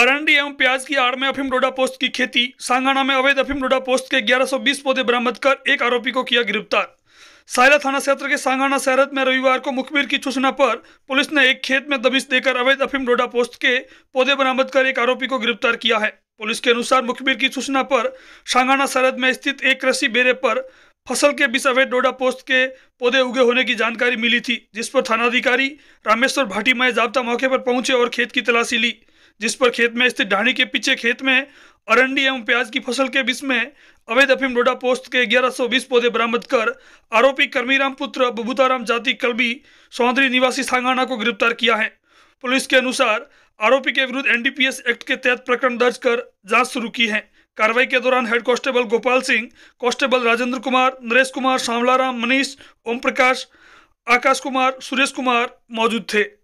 अरंडी एवं प्याज की आड़ में अफीम डोडा पोस्ट की खेती सांगाना में अवैध अफीम डोडा पोस्ट के 1120 पौधे बरामद कर एक आरोपी को किया गिरफ्तार सायला थाना क्षेत्र के सांगाना शहर में रविवार को मुखबिर की सूचना पर पुलिस ने एक खेत में दबिश देकर अवैध अफीम डोडा पोस्ट के पौधे बरामद कर एक आरोपी को गिरफ्तार किया है पुलिस के अनुसार मुखबिर की सूचना पर सांगाना सरहद में स्थित एक कृषि बेरे पर फसल के बीच अवैध डोडा पोस्ट के पौधे उगे होने की जानकारी मिली थी जिस पर थानाधिकारी रामेश्वर भाटीमाए जाब्ता मौके पर पहुंचे और खेत की तलाशी ली जिस पर खेत में स्थित ढाणी के पीछे खेत में अरंडी एवं प्याज की फसल के बीच में अवैध अफीम डोडा पोस्ट के 1120 पौधे बरामद कर आरोपी कर्मीराम पुत्र बबूताराम जाति कलबी सौंदरी निवासी सांगाना को गिरफ्तार किया है पुलिस के अनुसार आरोपी के विरुद्ध एनडीपीएस एक्ट के तहत प्रकरण दर्ज कर जांच शुरू की है कार्रवाई के दौरान head constable Gopal Singh constable Rajendra Kumar Naresh Kumar Sanwalaram Manish Om Prakash Akash Kumar Suresh Kumar मौजूद थे